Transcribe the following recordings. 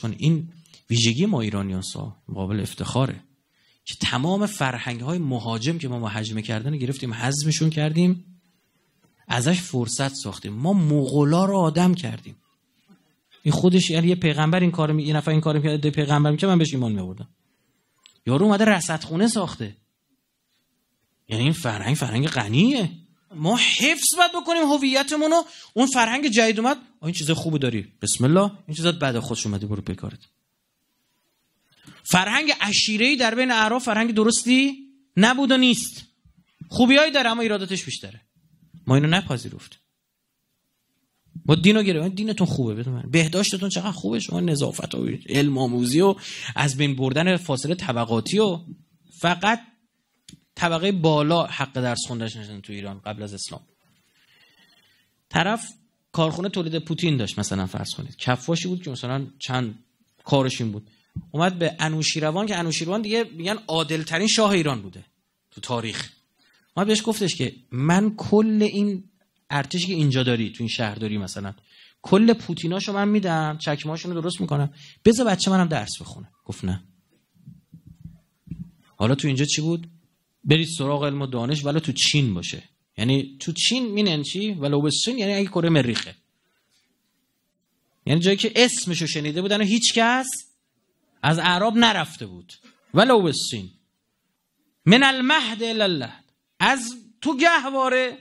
چون این ویژگی ما ایرانیان سا قابل افتخاره که تمام فرهنگ های مهاجم که ما مهاجمه کردن گرفتیم حزمشون کردیم ازش فرصت ساختیم ما مغلا رو آدم کردیم این خودش یعنی یه پیغمبر این کارو می... نفر این کارو میکرد پیغمبر که من بهش ایمان میوردم یارو اومده رصدخونه ساخته یعنی این فرهنگ فرهنگ غنیه ما حفظ باید بکنیم هویتمون رو اون فرهنگ جدید اومد این چیز خوبی داری بسم الله این چیزات بعد خودش اومدی برو بکارت فرهنگ عشیره در بین اعراف فرهنگ درستی نبود و نیست خوبیایی داره اما ارادتش بیشتره ما اینو نپذیرفت ما دینو گیره دینتون خوبه بدون بهداشتتون چقدر خوبه شما نظافت و علم آموزی و از بین بردن فاصله طبقاتی و فقط طبقه بالا حق درس خوندنش نشدن تو ایران قبل از اسلام طرف کارخونه تولید پوتین داشت مثلا فرض کنید کفاشی بود که مثلا چند کارش این بود اومد به انوشیروان که انوشیروان دیگه میگن عادل ترین شاه ایران بوده تو تاریخ ما بهش گفتش که من کل این ارتشی که اینجا داری تو این شهر داری مثلا کل پوتیناشو من میدم چکماشونو درست میکنم بذار بچه منم درس بخونه گفت نه حالا تو اینجا چی بود برید سراغ علم و دانش ولی تو چین باشه یعنی تو چین مینن چی ولو به یعنی اگه کره مریخه یعنی جایی که اسمشو شنیده بودن و هیچ کس از عرب نرفته بود ولو به من المهد الله از تو گهواره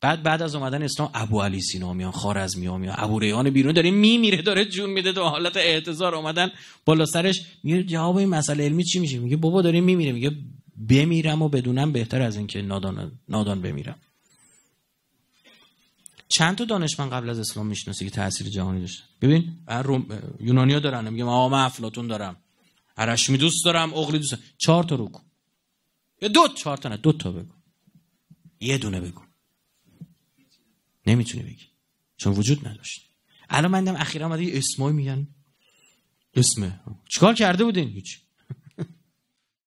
بعد بعد از اومدن اسلام ابو علی سینا میان از میان ابو ریان بیرون داره میمیره داره جون میده تو حالت اعتذار اومدن بالا سرش میگه جواب این مسئله علمی چی میشه میگه بابا داره میمیره میگه بمیرم و بدونم بهتر از اینکه نادان نادان بمیرم چند تا دانشمند قبل از اسلام میشناسی که تاثیر جهانی داشت ببین روم... یونانیا دارن میگم آقا من افلاطون دارم ارشمی دوست دارم اغلی دوست دارم چهار تا رو کن دو چهار تا نه دو تا بگو یه دونه بگو نمیتونی بگی چون وجود نداشت الان من دم اخیرا اومده اسمای میگن اسمه چیکار کرده بودین هیچ